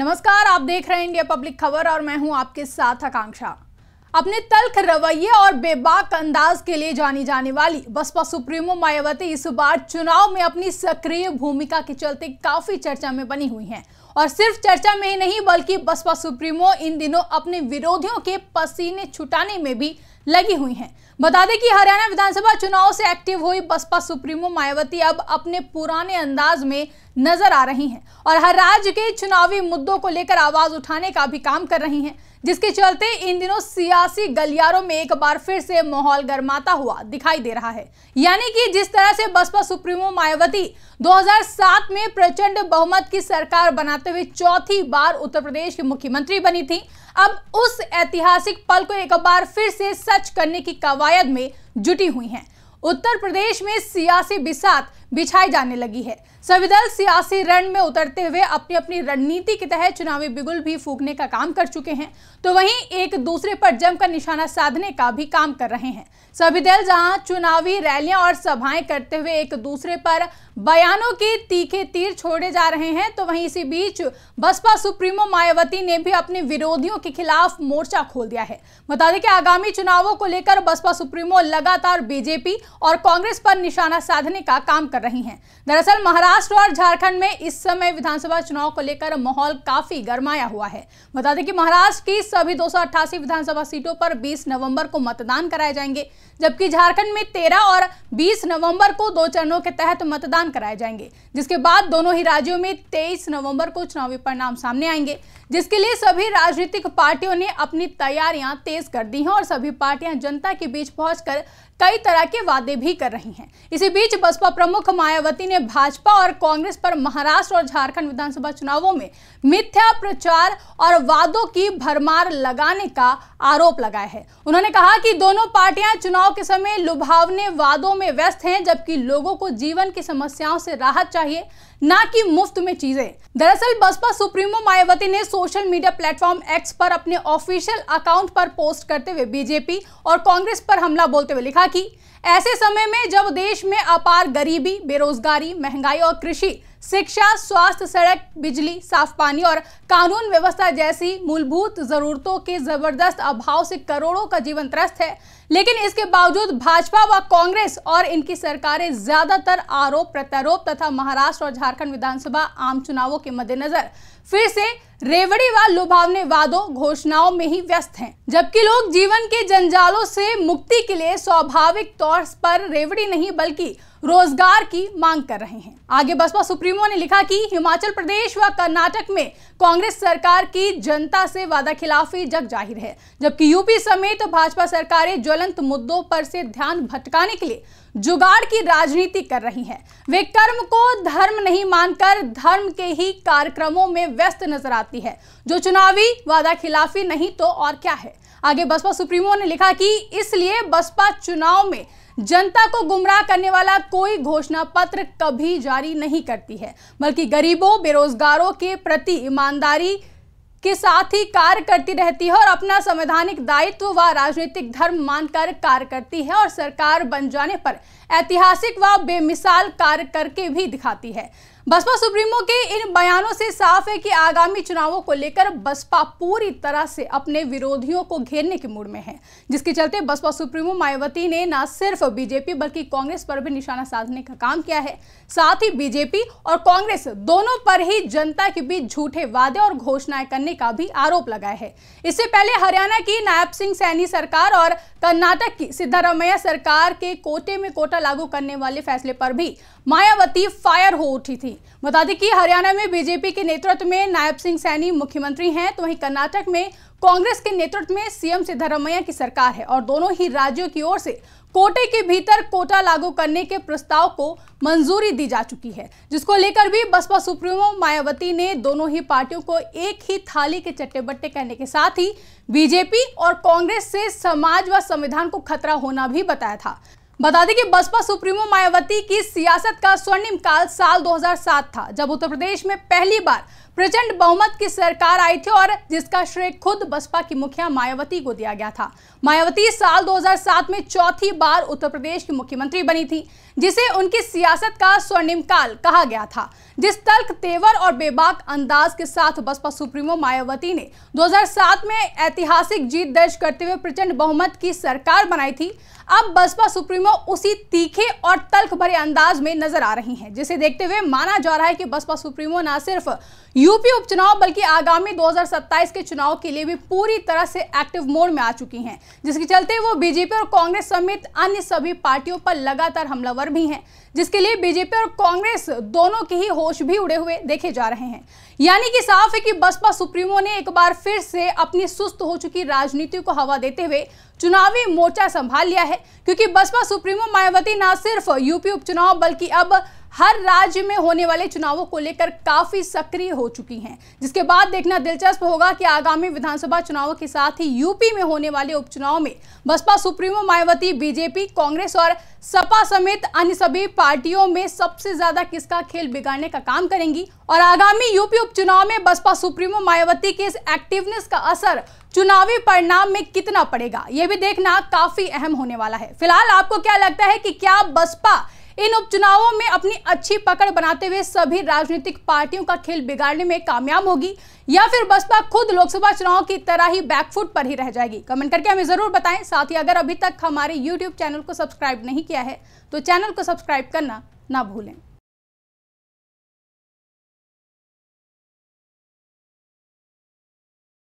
नमस्कार आप देख रहे हैं इंडिया पब्लिक खबर और मैं हूं आपके साथ आकांक्षा अपने तल्ख रवैये और बेबाक अंदाज के लिए जानी जाने वाली बसपा सुप्रीमो मायावती इस बार चुनाव में अपनी सक्रिय भूमिका के चलते काफी चर्चा में बनी हुई हैं और सिर्फ चर्चा में ही नहीं बल्कि बसपा सुप्रीमो इन दिनों अपने विरोधियों के पसीने छुटाने में भी लगी हुई हैं बता दें कि हरियाणा विधानसभा चुनाव से एक्टिव हुई बसपा सुप्रीमो मायावती अब अपने पुराने अंदाज में नजर आ रही हैं और हर राज्य के चुनावी मुद्दों को लेकर आवाज उठाने का भी काम कर रही हैं जिसके चलते इन दिनों सियासी गलियारों में एक बार फिर से माहौल गर्माता हुआ दिखाई दे रहा है यानी कि जिस तरह से बसपा सुप्रीमो मायावती 2007 में प्रचंड बहुमत की सरकार बनाते हुए चौथी बार उत्तर प्रदेश की मुख्यमंत्री बनी थी अब उस ऐतिहासिक पल को एक बार फिर से सच करने की कवायद में जुटी हुई है उत्तर प्रदेश में सियासी बिसात बिछाई जाने लगी है सभी दल सियासी रण में उतरते हुए अपनी अपनी रणनीति के तहत चुनावी बिगुल भी फूकने का काम कर चुके हैं तो वहीं एक दूसरे पर जमकर निशाना साधने का भी काम कर रहे हैं सभी दल जहां चुनावी रैलियां और सभाएं करते हुए एक दूसरे पर बयानों के तीखे तीर छोड़े जा रहे हैं तो वहीं इसी बीच बसपा सुप्रीमो मायावती ने भी अपने विरोधियों के खिलाफ मोर्चा खोल दिया है बता दें कि आगामी चुनावों को लेकर बसपा सुप्रीमो लगातार बीजेपी और कांग्रेस पर निशाना साधने का काम कर कर रही हैं दरअसल महाराष्ट्र और झारखंड में इस समय विधानसभा चुनाव को लेकर माहौल काफी गर्माया हुआ है बता दें कि महाराष्ट्र की सभी दो विधानसभा सीटों पर 20 नवंबर को मतदान कराए जाएंगे जबकि झारखंड में 13 और 20 नवंबर को दो चरणों के तहत मतदान कराए जाएंगे जिसके बाद दोनों ही राज्यों में तेईस नवम्बर को चुनावी परिणाम सामने आएंगे जिसके लिए सभी राजनीतिक पार्टियों ने अपनी तैयारियां तेज कर दी हैं और सभी पार्टियां जनता के बीच पहुंचकर कई तरह के वादे भी कर रही हैं इसी बीच बसपा प्रमुख मायावती ने भाजपा और कांग्रेस पर महाराष्ट्र और झारखंड विधानसभा चुनावों में मिथ्या प्रचार और वादों की भरमार लगाने का आरोप लगाया है उन्होंने कहा कि दोनों पार्टियां चुनाव के समय लुभावने वादों में व्यस्त हैं जबकि लोगों को जीवन की समस्याओं से राहत चाहिए ना कि मुफ्त में चीजें दरअसल बसपा सुप्रीमो मायावती ने सोशल मीडिया प्लेटफॉर्म एक्स पर अपने ऑफिशियल अकाउंट पर पोस्ट करते हुए बीजेपी और कांग्रेस पर हमला बोलते हुए लिखा कि ऐसे समय में जब देश में अपार गरीबी बेरोजगारी महंगाई और कृषि शिक्षा स्वास्थ्य सड़क बिजली साफ पानी और कानून व्यवस्था जैसी मूलभूत जरूरतों के जबरदस्त अभाव से करोड़ों का जीवन त्रस्त है लेकिन इसके बावजूद भाजपा व कांग्रेस और इनकी सरकारें ज्यादातर आरोप प्रत्यारोप तथा महाराष्ट्र और झारखंड विधानसभा आम चुनावों के मद्देनजर फिर से रेवड़ी व लुभावने वादों घोषणाओं में ही व्यस्त हैं जबकि लोग जीवन के जंजालों से मुक्ति के लिए स्वाभाविक तौर पर रेवड़ी नहीं बल्कि रोजगार की मांग कर रहे हैं आगे बसपा सुप्रीमो ने लिखा कि हिमाचल प्रदेश व कर्नाटक में कांग्रेस सरकार की जनता से वादा खिलाफी जग जाहिर है जबकि यूपी समेत भाजपा सरकारें ज्वलंत मुद्दों पर से ध्यान भटकाने के लिए जुगाड़ की राजनीति कर रही हैं वे कर्म को धर्म नहीं मानकर धर्म के ही कार्यक्रमों में व्यस्त नजर आती है जो चुनावी वादा खिलाफी नहीं तो और क्या है आगे बसपा सुप्रीमो ने लिखा कि इसलिए बसपा चुनाव में जनता को गुमराह करने वाला कोई घोषणा पत्र कभी जारी नहीं करती है बल्कि गरीबों बेरोजगारों के प्रति ईमानदारी के साथ ही कार्य करती रहती है और अपना संवैधानिक दायित्व व राजनीतिक धर्म मानकर कार्य करती है और सरकार बन जाने पर ऐतिहासिक व बेमिसाल कार्य करके भी दिखाती है बसपा सुप्रीमो के इन बयानों से साफ है कि आगामी चुनावों को लेकर बसपा पूरी तरह से अपने विरोधियों को घेरने के मूड में है जिसके चलते बसपा सुप्रीमो मायावती ने न सिर्फ बीजेपी बल्कि कांग्रेस पर भी निशाना साधने का काम किया है साथ ही बीजेपी और कांग्रेस दोनों पर ही जनता के बीच झूठे वादे और घोषणाएं करने का भी आरोप लगाया है इससे पहले हरियाणा की नायब सिंह सैनी सरकार और कर्नाटक की सिद्धारमैया सरकार के कोटे में कोटा लागू करने वाले फैसले पर भी मायावती फायर हो उठी थी बता दें कि हरियाणा में बीजेपी के नेतृत्व में नायब सिंह सैनी मुख्यमंत्री हैं तो वहीं कर्नाटक में कांग्रेस के नेतृत्व में सीएम सिद्धारमैया की सरकार है और दोनों ही राज्यों की ओर से कोटे के भीतर कोटा लागू करने के प्रस्ताव को मंजूरी दी जा चुकी है जिसको लेकर भी बसपा सुप्रीमो मायावती ने दोनों ही पार्टियों को एक ही थाली के चट्टे बट्टे कहने के साथ ही बीजेपी और कांग्रेस से समाज व संविधान को खतरा होना भी बताया था बता दें कि बसपा सुप्रीमो मायावती की सियासत का स्वर्णिम काल साल 2007 था जब उत्तर प्रदेश में पहली बार प्रचंड बहुमत की सरकार आई थी और जिसका श्रेय खुद बसपा की मुखिया मायावती को दिया गया था मायावती साल 2007 में चौथी बार उत्तर प्रदेश की मुख्यमंत्री बनी थी जिसे उनकी सियासत का स्वर्णिम काल कहा गया था जिस तल्क तेवर और बेबाक अंदाज के साथ बसपा सुप्रीमो मायावती ने 2007 में ऐतिहासिक जीत दर्ज करते हुए प्रचंड बहुमत की सरकार बनाई थी अब बसपा सुप्रीमो उसी तीखे और तल्ख भरे अंदाज में नजर आ रही हैं जिसे देखते हुए माना जा रहा है कि बसपा सुप्रीमो न सिर्फ यूपी उपचुनाव बल्कि आगामी 2027 के चुनाव के लिए भी पूरी तरह से एक्टिव मोड में आ चुकी हैं जिसके चलते वो बीजेपी और कांग्रेस समेत अन्य सभी पार्टियों पर लगातार हमलावर भी हैं जिसके लिए बीजेपी और कांग्रेस दोनों के ही होश भी उड़े हुए देखे जा रहे हैं यानी कि साफ है कि बसपा सुप्रीमो ने एक बार फिर से अपनी सुस्त हो चुकी राजनीति को हवा देते हुए चुनावी मोर्चा संभाल लिया है क्योंकि बसपा सुप्रीमो मायावती ना सिर्फ यूपी उपचुनाव बल्कि अब हर राज्य में होने वाले चुनावों को लेकर काफी सक्रिय हो चुकी हैं जिसके बाद देखना दिलचस्प होगा कि आगामी विधानसभा चुनावों के साथ ही यूपी में होने वाले उपचुनाव में बसपा सुप्रीमो मायावती बीजेपी कांग्रेस और सपा समेत अन्य सभी पार्टियों में सबसे ज्यादा किसका खेल बिगाड़ने का काम करेंगी और आगामी यूपी उपचुनाव में बसपा सुप्रीमो मायावती के इस एक्टिवनेस का असर चुनावी परिणाम में कितना पड़ेगा यह भी देखना काफी अहम होने वाला है फिलहाल आपको क्या लगता है कि क्या बसपा इन उपचुनावों में अपनी अच्छी पकड़ बनाते हुए सभी राजनीतिक पार्टियों का खेल बिगाड़ने में कामयाब होगी या फिर बसपा खुद लोकसभा चुनाव की तरह ही बैकफुट पर ही रह जाएगी कमेंट करके हमें जरूर बताएं साथ ही अगर अभी तक हमारे यूट्यूब चैनल को सब्सक्राइब नहीं किया है तो चैनल को सब्सक्राइब करना ना भूलें